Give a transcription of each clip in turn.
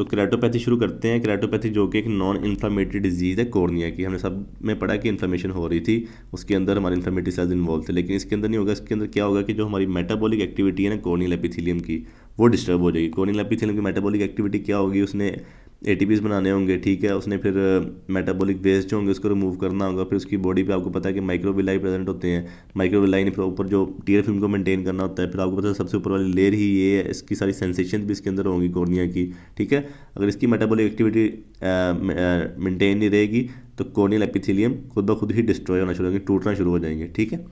तो क्रैटोपैथी शुरू करते हैं क्रैटोपैथी जो कि एक नॉन इन्फ्लामेटरी डिजीज़ है कॉर्निया की हमने सब में पढ़ा कि इन्फ्लामेशन हो रही थी उसके अंदर हमारे इन्फ्लामेटरी सेल्स इन्वॉल्व थे लेकिन इसके अंदर नहीं होगा इसके अंदर क्या होगा कि जो हमारी मेटाबॉलिक एक्टिविटी है ना कॉर्नियल एपिथीलियम की वो डिस्टर्ब हो जाएगी कॉर्नियल एपिथीलियम की मेटाबॉलिक एक्टिविटी क्या होगी उसने ए बनाने होंगे ठीक है उसने फिर मेटाबॉलिक वेस्ट जो होंगे उसको रिमूव करना होगा फिर उसकी बॉडी पे आपको पता है कि माइक्रोविलाई प्रेजेंट होते हैं माइक्रोविलाई ने फिर ऊपर जो टीयर फिल्म को मेंटेन करना होता है फिर आपको पता है सबसे ऊपर वाली लेयर ही ये है इसकी सारी सेंसेशन भी इसके अंदर होंगी कॉर्निया की ठीक है अगर इसकी मेटाबोलिक एक्टिविटी मेनटेन नहीं रहेगी तो कॉर्नियल एपिथिलियम खुद ब खुद ही डिस्ट्रॉय होना शुरू होंगे टूटना शुरू हो जाएंगे ठीक है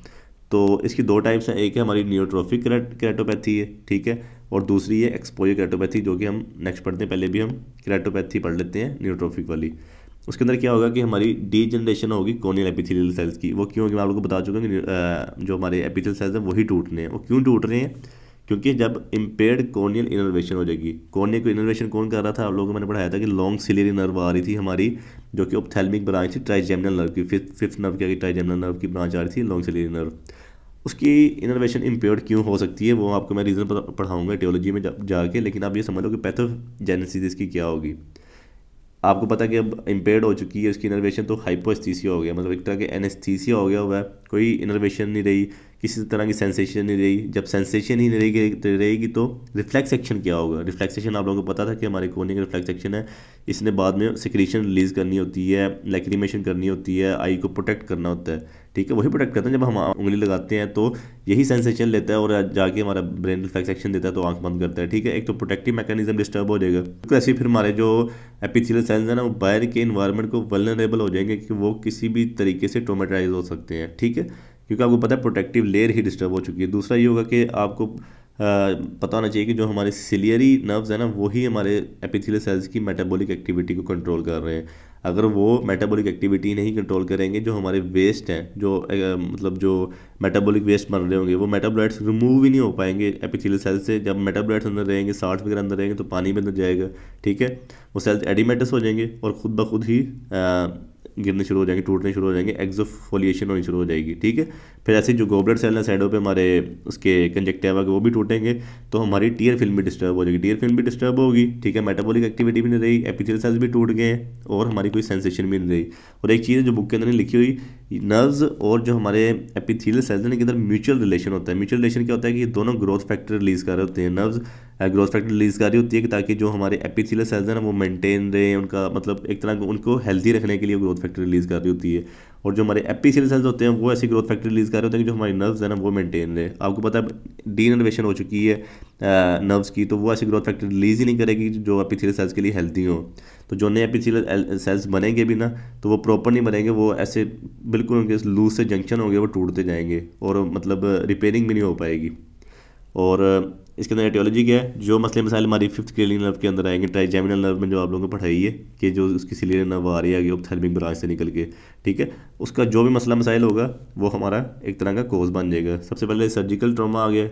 तो इसकी दो टाइप्स हैं एक है हमारी न्यूट्रोफिक केराटोपैथी है ठीक है और दूसरी है एक्सपोजर केराटोपैथी जो कि हम नेक्स्ट पढ़ते हैं पहले भी हम केराटोपैथी पढ़ लेते हैं न्यूट्रोफिक वाली उसके अंदर क्या होगा कि हमारी डी जनरेशन होगी कोनियल एपिथेलियल सेल्स की वो क्यों होगी मैं आप लोगों को बता चुका हूँ जो हमारे एपिथेल सेल्स हैं वही टूटने हैं वो क्यों टूट रहे हैं क्योंकि जब इम्पेयर्ड कोनियल इनोवेशन हो जाएगी कोनियल को इनोवेशन कौन कर रहा था आप लोगों को मैंने पढ़ाया था कि लॉन्ग सिलेरी नर्व आ रही थी हमारी जो कि ऑप्थेलमिक ब्रांच थी ट्राइजेमिनल नर्व की फिफ्थ फिफ्थ नर्व क्या ट्राइजेमिनल नर्व की ब्रांच आ रही थी लॉन्ग सिलेरी नर्व उसकी इनोवेशन इम्पेयर्ड क्यों हो सकती है वो आपको मैं रीज़न पढ़ाऊँगा टियोलॉजी में जा, जाके लेकिन आप ये समझ लो कि पैथोजेनेसिस इसकी क्या होगी आपको पता कि अब इम्पेयर्ड हो चुकी है उसकी इनोवेशन तो हाइपोस्थीसिया हो गया मतलब एक तरह के एनेस्थीसिया हो गया हुआ है कोई इनोवेशन नहीं रही किसी तरह की सेंसेशन नहीं रहेगी जब सेंसेशन ही नहीं रहेगी तो रहेगी तो रिफ्लेक्स एक्शन क्या होगा रिफ्लेक्स एक्शन आप लोगों को पता था कि हमारे कोने का रिफ्लेक्स एक्शन है इसने बाद में सिक्रीशन रिलीज़ करनी होती है लैक्रीमेशन करनी होती है आई को प्रोटेक्ट करना होता है ठीक है वही प्रोटेक्ट करते हैं जब हम उंगली लगाते हैं तो यही सेंसेशन लेता है और जाके हमारा ब्रेन रिफ्लेक्स एक्शन देता है तो आंख बंद करता है ठीक है एक तो प्रोटेक्टिव मैकेनिज्म डिस्टर्ब हो जाएगा तो ऐसे फिर हमारे जो एपिथिलियल सेंस है ना वो बाहर के इन्वायरमेंट को वलनरेबल हो जाएंगे कि वो किसी भी तरीके से ट्रोमेटाइज हो सकते हैं ठीक है क्योंकि आपको पता है प्रोटेक्टिव लेयर ही डिस्टर्ब हो चुकी है दूसरा ये होगा कि आपको पता होना चाहिए कि जो हमारे सिलियरी नर्व्स हैं ना वही हमारे एपिथिल सेल्स की मेटाबॉलिक एक्टिविटी को कंट्रोल कर रहे हैं अगर वो मेटाबॉलिक एक्टिविटी नहीं कंट्रोल करेंगे जो हमारे वेस्ट हैं जो मतलब जो मेटाबॉलिक वेस्ट बन रहे होंगे वो मेटाबोलाइट्स रिमूव ही नहीं हो पाएंगे एपिथिल सेल से जब मेटाबोलाइट्स अंदर रहेंगे साल्ट वगैरह अंदर रहेंगे तो पानी भी अंदर जाएगा ठीक है वो सेल्स एडिमेटस हो जाएंगे और ख़ुद ब खुद ही गिरने शुरू हो जाएंगे टूटने शुरू हो जाएंगे एग्जोफोलिएशन होनी शुरू हो जाएगी ठीक है फिर ऐसे जो गोबलेट सेल है साइडों पे हमारे उसके कंजेक्टिवा के वो भी टूटेंगे तो हमारी टीयर फिल्म भी डिस्टर्ब हो जाएगी टीयर फिल्म भी डिस्टर्ब होगी ठीक है मेटाबॉलिक एक्टिविटी भी नहीं रही एपिथियल सेल्स भी टूट गए और हमारी कोई सेंसेशन भी नहीं रही और एक चीज़ जो बुक के अंदर लिखी हुई नर्व्स और जो हमारे एपिथीलियल सेल्स हैं इनके अंदर म्यूचुअल रिलेशन होता है म्यूचुअल रिलेशन क्या होता है कि दोनों ग्रोथ फैक्टर रिलीज़ कर रहे होते हैं नर्व्स ग्रोथ फैक्टर रिलीज़ कर रही होती है कि ताकि जो हमारे एपिथीलियल सेल्स हैं वो मेंटेन रहे उनका मतलब एक तरह उनको हेल्दी रखने के लिए ग्रोथ फैक्टर रिलीज़ कर रही होती है और जो हमारे एपिसियल सेल्स होते हैं वो ऐसी ग्रोथ फैक्टर रिलीज़ कर रहे होते हैं कि जो हमारी नर्व्स है ना वो मेंटेन रहे आपको पता है डी इनोवेशन हो चुकी है नर्व्स की तो वो ऐसी ग्रोथ फैक्टर रिलीज़ ही नहीं करेगी जो एपिथिलियल सेल्स के लिए हेल्थी हो तो जो नए एपिथिलियल सेल्स बनेंगे भी ना तो वो प्रॉपर नहीं बनेंगे वो ऐसे बिल्कुल उनके लूज से जंक्शन होंगे वो टूटते जाएंगे और मतलब रिपेयरिंग भी नहीं हो पाएगी और इसके अंदर एटियोलॉजी क्या है जो मसले मसाइल हमारी फिफ्थ क्लियर नर्व के अंदर आएंगे ट्राइजेमिनल नर्व में जो आप लोगों को पढ़ाई है कि जो उसकी सिलियर नर्व आ रही है थर्मिक ब्रांच से निकल के ठीक है उसका जो भी मसला मसाइल होगा वो हमारा एक तरह का कोर्स बन जाएगा सबसे पहले सर्जिकल ट्रामा आ गया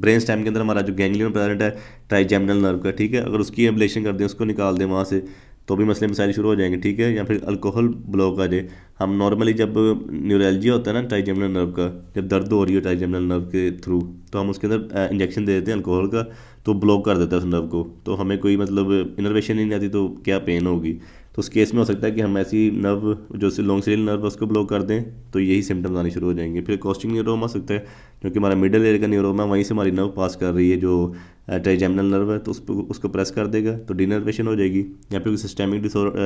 ब्रेन स्टैम के अंदर हमारा जो गैंगलियन प्रेजेंट है ट्राइजेमिनल नर्व का ठीक है अगर उसकी एम्बलेशन कर दें उसको निकाल दें वहाँ से तो भी मसले मसाइल शुरू हो जाएंगे ठीक है या फिर अल्कोहल ब्लॉक आ जाए हम नॉर्मली जब न्यूरलजी होता है ना ट्राइजेमिनल नर्व का जब दर्द हो रही हो ट्राइजेमिनल नर्व के थ्रू तो हम उसके अंदर इंजेक्शन दे देते हैं अल्कोहल का तो ब्लॉक कर देता है उस नर्व को तो हमें कोई मतलब इनर्वेशन ही नहीं आती तो क्या पेन होगी तो उस केस में हो सकता है कि हम ऐसी नर्व जो लॉन्ग सेल नर्व उसको ब्लॉक कर दें तो यही सिम्टम्स आने शुरू हो जाएंगे फिर कॉस्टिंग न्यूरोम हो सकता है क्योंकि हमारा मिडल एयर का है वहीं से हमारी नर्व पास कर रही है जो ट्राइजेमिनल नर्व है तो उस उसको प्रेस कर देगा तो डिनर्वेशन हो जाएगी या फिर कोई सिस्टेमिक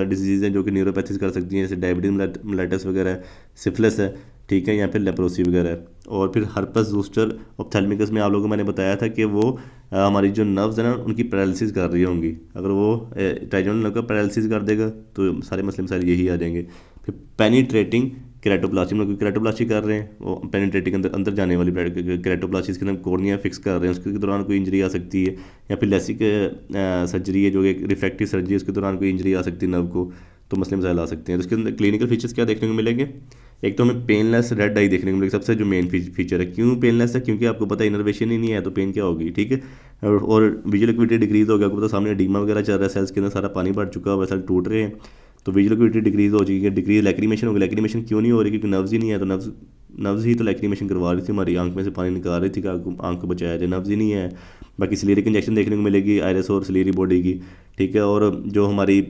डिजीज़ है जो कि न्यूरोपैथिस कर सकती हैं जैसे डायबिटीज मलाइटस वगैरह है सिफिलस है ठीक है या फिर लेप्रोसी वगैरह और फिर हर्पस जूस्टर ऑप्थेलमिकस में आप लोगों को मैंने बताया था कि वो हाँ, हमारी जो नर्व्स हैं ना उनकी पैरालिसिस कर रही होंगी अगर वो टाइजोन नर्व का पैरालिसिस कर देगा तो सारे मसले मसाइल यही आ जाएंगे फिर पेनीट्रेटिंग केराटोप्लास्टी मतलब लोग कर रहे हैं वो पेनीट्रेटिंग अंदर अंदर जाने वाली केराटोप्लास्टी इसके अंदर कोर्निया फिक्स कर रहे हैं उसके दौरान कोई इंजरी आ सकती है या फिर लेसिक सर्जरी है जो एक रिफ्रैक्टिव सर्जरी है उसके दौरान कोई इंजरी आ सकती है नर्व को तो मसले मसाइल आ सकते हैं तो उसके अंदर क्लिनिकल फीचर्स क्या देखने को मिलेंगे एक तो हमें पेनलेस रेड आई देखने को मिलेगी सबसे जो मेन फीचर है क्यों पेनलेस है क्योंकि आपको पता है इनर्वेशन ही नहीं है तो पेन क्या होगी ठीक है और विजुअल इक्विटी डिक्रीज हो गया आपको पता सामने डीमा वगैरह चल रहा है सेल्स के अंदर सारा पानी भर चुका है सेल टूट रहे हैं तो विजुअल इक्विटी डिक्रीज हो चुकी है डिक्रीज लैक्रीमेशन होगी लैक्रीमेशन क्यों नहीं हो रही क्योंकि नर्व्स ही नहीं है तो नर्व्स नब्ज़ ही तो लैक्रीमेशन करवा रही थी हमारी आंख में से पानी निकाल रही थी आंख को बचाया जाए नब्ज़ ही नहीं है बाकी स्लेरी कंजेक्शन इंजेक्शन देखने को मिलेगी आयरस और सिलेरी बॉडी की ठीक है और जो हमारी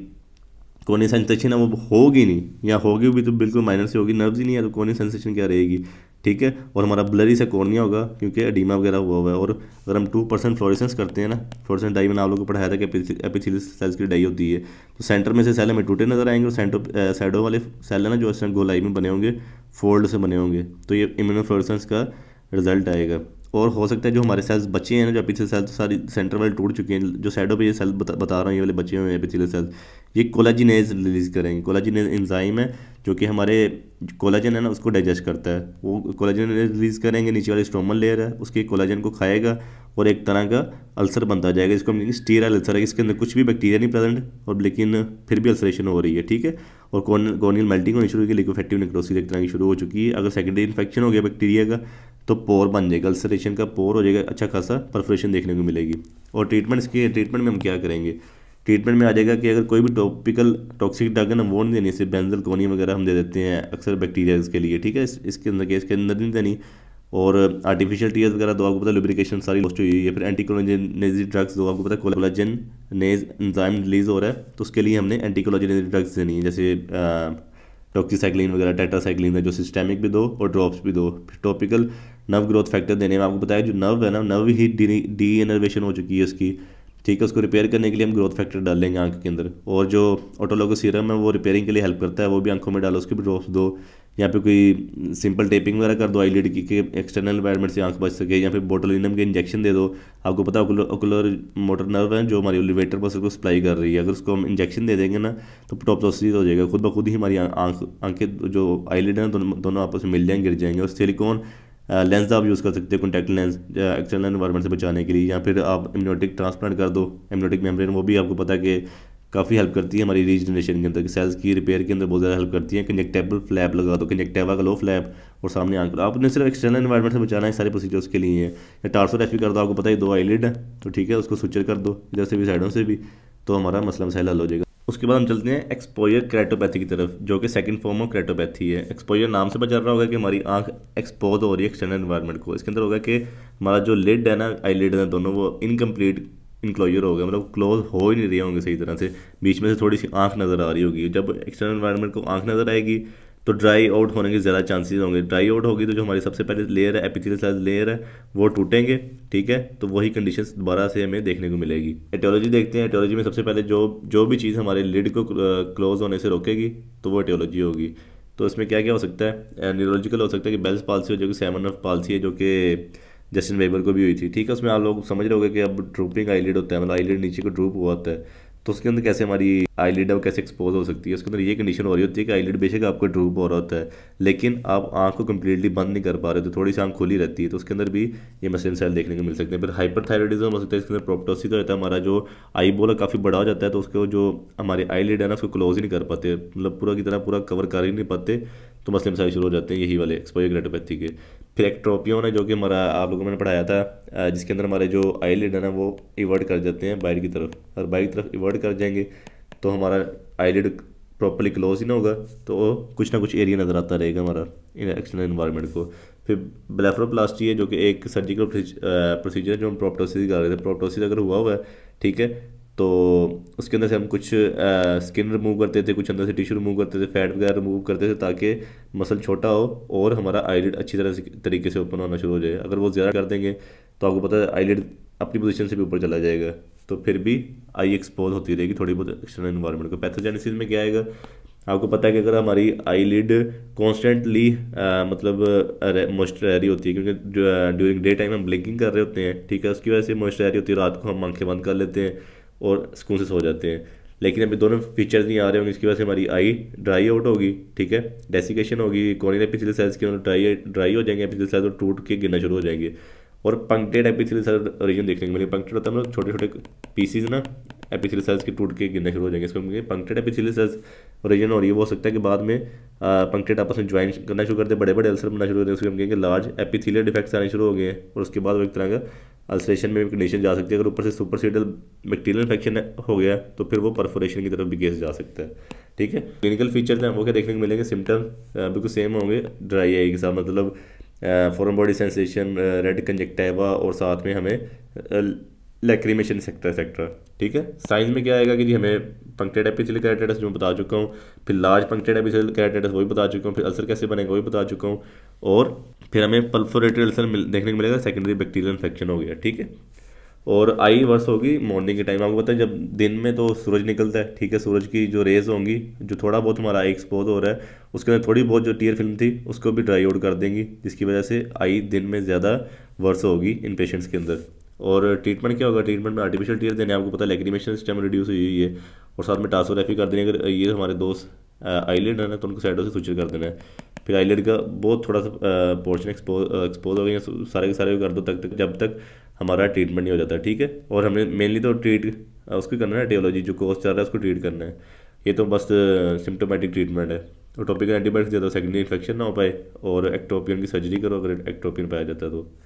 कोनी सेंसेशन है वो होगी नहीं या होगी भी तो बिल्कुल माइनर से होगी नर्व्स ही नहीं है तो कोनी सेंसेशन क्या रहेगी ठीक है और हमारा ब्लरी से कोर्निया होगा क्योंकि एडीमा वगैरह हुआ हुआ है और अगर हम टू परसेंट फ्लोरिसेंस करते हैं ना फ्लोरिसेंस डाई मैंने आप लोगों को पढ़ाया था कि एपिथिलिस सेल्स की डाई होती है तो सेंटर में से सेल हमें टूटे नजर आएंगे और सेंटर साइडो वाले सेल है ना जो इस गोलाई में बने होंगे फोल्ड से बने होंगे तो ये इम्यूनो का रिजल्ट आएगा और हो सकता है जो हमारे सेल्स बचे हैं ना जो एपिथिलियल सेल्स तो सारी सेंटर वाले टूट चुके हैं जो साइडों पे ये सेल बता, रहा हूँ ये वाले बचे हुए हैं एपिथिलियल सेल्स ये कोलाजिनेज रिलीज़ करेंगे कोलाजिनेज इंजाइम है जो कि हमारे कोलाजन है ना उसको डाइजेस्ट करता है वो कोलाजन रिलीज़ करेंगे नीचे वाले स्टोमल लेयर है उसके कोलाजन को खाएगा और एक तरह का अल्सर बनता जाएगा इसको हम स्टीरल अल्सर है इसके अंदर कुछ भी बैक्टीरिया नहीं प्रेजेंट और लेकिन फिर भी अल्सरेशन हो रही है ठीक है और कॉर्नियल मेल्टिंग होनी शुरू होगी लिक्विफेक्टिव निक्रोसिस एक तरह की शुरू हो चुकी है अगर सेकेंडरी इन्फेक्शन हो गया बैक्टीरिया का तो पोर बन जाएगा अल्सरेशन का पोर हो जाएगा अच्छा खासा परफ्रेशन देखने को मिलेगी और ट्रीटमेंट इसके ट्रीटमेंट में हम क्या करेंगे ट्रीटमेंट में आ जाएगा कि अगर कोई भी टॉपिकल टॉक्सिक ड्रग है ना वो नहीं देनी सिर्फ बेंजल कोनी वगैरह हम दे देते हैं अक्सर बैक्टीरिया के लिए ठीक है इसके अंदर के इसके अंदर नहीं देनी और आर्टिफिशियल टीयर्स वगैरह दो तो आपको पता लुब्रिकेशन सारी लॉस्ट हुई है फिर एंटीकोलोजेनेजी ड्रग्स दो आपको पता कोलाजन नेज एंजाइम रिलीज हो रहा है तो उसके लिए हमने एंटीकोलोजेनेजी ड्रग्स देनी है जैसे टॉक्सीसाइक्लिन वगैरह टेट्रासाइक्लिन है जो सिस्टेमिक भी दो और ड्रॉप्स भी दो फिर टॉपिकल नर्व ग्रोथ फैक्टर देने में आपको बताया जो नर्व है ना नर्व ही डी इनर्वेशन हो चुकी है उसकी ठीक है उसको रिपेयर करने के लिए हम ग्रोथ फैक्टर डाल लेंगे आँख के अंदर और जो ऑटोलोगो सीरम है वो रिपेयरिंग के लिए हेल्प करता है वो भी आंखों में डालो उसके भी ड्रॉप्स दो या फिर कोई सिंपल टेपिंग वगैरह कर दो आई लीड की के एक्सटर्नल वायरमेंट से आंख बच सके या फिर बोटोलिनम के इंजेक्शन दे दो आपको पता है ओकुलर मोटर नर्व है जो हमारी लिवेटर पर उसको सप्लाई कर रही है अगर उसको हम इंजेक्शन दे देंगे ना तो टॉपटोसिस हो जाएगा खुद ब खुद ही हमारी आंख आंखें जो आई लेड हैं दोनों आपस में मिल जाएंगे गिर जाएंगे और सिलिकॉन लेंस आप यूज़ कर सकते हैं कॉन्टैक्ट लेंस एक्सटर्नल इन्वायरमेंट से बचाने के लिए या फिर आप इम्योटिक ट्रांसप्लांट कर दो इम्यूटिक मेम्ब्रेन वो भी आपको पता है कि काफ़ी हेल्प करती है हमारी रीजनरेशन के अंदर सेल्स की रिपेयर के अंदर बहुत ज़्यादा हेल्प करती है कनेक्टेबल फ्लैप लगा दो कनेक्टेवा का लो फ्लैप और सामने आकर आपने सिर्फ एक्सटर्नल इन्वायरमेंट से बचाना है सारे प्रोसीजर्स के लिए या टारसो रेफी कर दो आपको पता है दो आईलिड है तो ठीक है उसको स्विचर कर दो इधर से भी साइडों से भी तो हमारा मसला मसाइल हल हो जाएगा उसके बाद हम चलते हैं एक्सपोयर क्रेटोपैथी की तरफ जो कि सेकंड फॉर्म ऑफ क्रेटोपैथी है एक्सपोयर नाम से बचा रहा होगा कि हमारी आंख एक्सपोज हो रही है एक्सटर्नल इन्वायरमेंट को इसके अंदर होगा कि हमारा जो लिड है ना आई लिड है दोनों वो इनकम्प्लीट इनक्लोजर होगा मतलब क्लोज हो ही नहीं रहे होंगे सही तरह से बीच में से थोड़ी सी आंख नज़र आ रही होगी जब एक्सटर्नल इन्वायरमेंट को आंख नज़र आएगी तो ड्राई आउट होने के ज़्यादा चांसेस होंगे ड्राई आउट होगी तो जो हमारी सबसे पहले लेयर है एपिथेलियल सेल लेयर है वो टूटेंगे ठीक है तो वही कंडीशन दोबारा से हमें देखने को मिलेगी एटियोलॉजी देखते हैं एटियोलॉजी में सबसे पहले जो जो भी चीज़ हमारे लिड को क्लोज होने से रोकेगी तो वो एटियोलॉजी होगी तो इसमें क्या क्या हो सकता है न्यूरोलॉजिकल हो सकता है कि बेल्स पॉलिसी हो जो कि सेवन ऑफ पॉलिसी है जो कि जस्टिन वेबर को भी हुई थी ठीक है उसमें आप लोग समझ रहे हो कि अब ड्रूपिंग आईलिड होता है मतलब आईलिड नीचे को ड्रूप हुआ होता है तो उसके अंदर कैसे हमारी आई लिड कैसे एक्सपोज हो सकती है उसके अंदर ये कंडीशन हो रही होती है कि लिड बेशक आपको ड्रूप हो रहा होता है लेकिन आप आँख को कम्प्लीटली बंद नहीं कर पा रहे तो थोड़ी सी आँख खुली रहती है तो उसके अंदर भी ये मसलिन सेल देखने को मिल सकते हैं फिर हाइपरथायरॉयडिज्म हो सकता है इसके अंदर प्रोप्टोसी तो रहता है हमारा जो आई बोला काफ़ी बड़ा हो जाता है तो उसको जो हमारी आईलिड है ना उसको क्लोज ही नहीं कर पाते मतलब पूरा की तरह पूरा कवर कर ही नहीं पाते तो मसले मसाइल शुरू हो जाते हैं यही वाले एक्सपोजर ग्रेटोपैथी के फिर एक्ट्रोपियोन है जो कि हमारा आप लोगों ने पढ़ाया था जिसके अंदर हमारे जो आई लिड है ना वो इवर्ट कर जाते हैं बाइट की तरफ और बाइट की तरफ इवर्ट कर जाएंगे तो हमारा आई लिड प्रॉपरली क्लोज ही ना होगा तो कुछ ना कुछ एरिया नज़र आता रहेगा हमारा इन एक्सटर्नल इन्वायरमेंट को फिर ब्लेफ्रोप्लास्टी है जो कि एक सर्जिकल प्रोसीजर है जो हम प्रोप्टोसिस कर रहे थे प्रोप्टोसिस अगर हुआ हुआ है ठीक है तो उसके अंदर से हम कुछ आ, स्किन रिमूव करते थे कुछ अंदर से टिश्यू रिमूव करते थे फैट वगैरह रिमूव करते थे ताकि मसल छोटा हो और हमारा आईलिड अच्छी तरह से तरीके से ओपन होना शुरू हो जाए अगर वो ज़्यादा कर देंगे तो आपको पता है आईलिड अपनी पोजीशन से भी ऊपर चला जाएगा तो फिर भी आई एक्सपोज होती रहेगी थोड़ी बहुत एक्सटर्नल इन्वायरमेंट को पैथोजेनेसिस में क्या आएगा आपको पता है कि अगर हमारी आई लिड कॉन्स्टेंटली मतलब मॉइस्चरारी होती है क्योंकि ड्यूरिंग डे टाइम हम ब्लिंकिंग कर रहे होते हैं ठीक है उसकी वजह से मॉइस्चरारी होती है रात को हम आंखें बंद कर लेते हैं और सुकून से सो जाते हैं लेकिन अभी दोनों फीचर्स नहीं आ रहे होंगे इसकी वजह से हमारी आई ड्राई आउट होगी ठीक है डेसिकेशन होगी कोने पिछले सेल्स की ड्राई ड्राई हो जाएंगे पिछले सेल्स और टूट के गिरना शुरू हो जाएंगे और पंक्टेड एपिथिल सेल रीजन देखने को मिलेंगे पंक्टेड होता है मतलब छोटे छोटे पीसीज ना एपिथिल सेल्स के टूट के गिरना शुरू हो जाएंगे इसको हम पंक्टेड एपिथिल सेल्स रीजन और ये हो सकता है कि बाद में पंक्टेड आपस में ज्वाइन करना शुरू करते बड़े बड़े अल्सर बनना शुरू होते हैं उसके हम कहेंगे लार्ज एपिथिलियर डिफेक्ट्स आने शुरू हो गए हैं और उसके बाद वो एक तरह का अल्सरेशन में भी कंडीशन जा सकती है अगर ऊपर से सुपरसीडल बैक्टीरियल इन्फेक्शन हो गया तो फिर वो परफोरेशन की तरफ भी केस जा सकता है ठीक है क्लिनिकल फीचर्स हैं वो क्या देखने को मिलेंगे सिम्टम बिल्कुल सेम होंगे ड्राई आई के साथ मतलब foreign body sensation red conjunctiva और साथ में हमें लेक्रीमेशन सेक्टर सेक्टर ठीक है साइंस में क्या आएगा कि जी हमें पंक्टेड एपिथिल कैरेटाइटिस जो बता चुका हूँ फिर लार्ज पंक्टेड एपिथिल कैरेटाइटिस वही बता चुका हूँ फिर अल्सर कैसे बनेगा वही बता चुका हूँ और फिर हमें पल्फोरेटरी अल्सर मिल देखने को मिलेगा सेकेंडरी बैक्टीरियल इन्फेक्शन हो गया ठीक है और आई वर्ष होगी मॉर्निंग के टाइम आपको पता है जब दिन में तो सूरज निकलता है ठीक है सूरज की जो रेज होंगी जो थोड़ा बहुत हमारा आई एक्सपोज हो रहा है उसके अंदर थोड़ी बहुत जो टीयर फिल्म थी उसको भी ड्राई आउट कर देंगी जिसकी वजह से आई दिन में ज़्यादा वर्ष होगी इन पेशेंट्स के अंदर और ट्रीटमेंट क्या होगा ट्रीटमेंट में आर्टिफिशियल टीयर देने आपको पता है लेग्रीमेशन सिस्टम रिड्यूस हुई हुई है और साथ में टासोग्राफी कर देनी अगर ये हमारे दोस्त आईलेट है ना तो उनको साइडों से सूचर कर देना है फिर आईलेट का बहुत थोड़ा सा पोर्शन एक्सपोज एक्सपोज हो गया सारे के सारे कर दो तक तक जब तक हमारा ट्रीटमेंट नहीं हो जाता ठीक है और हमने मेनली तो ट्रीट उसको करना है टेलोजी जो कोर्स चल रहा है उसको ट्रीट करना है ये तो बस सिम्टोमेटिक ट्रीटमेंट है और टॉपिकल एंटीबायोटिक्स ज़्यादा सेकेंडरी इन्फेक्शन ना हो पाए और एक्टोपियन की सर्जरी करो अगर एक्टोपियन पाया जाता है तो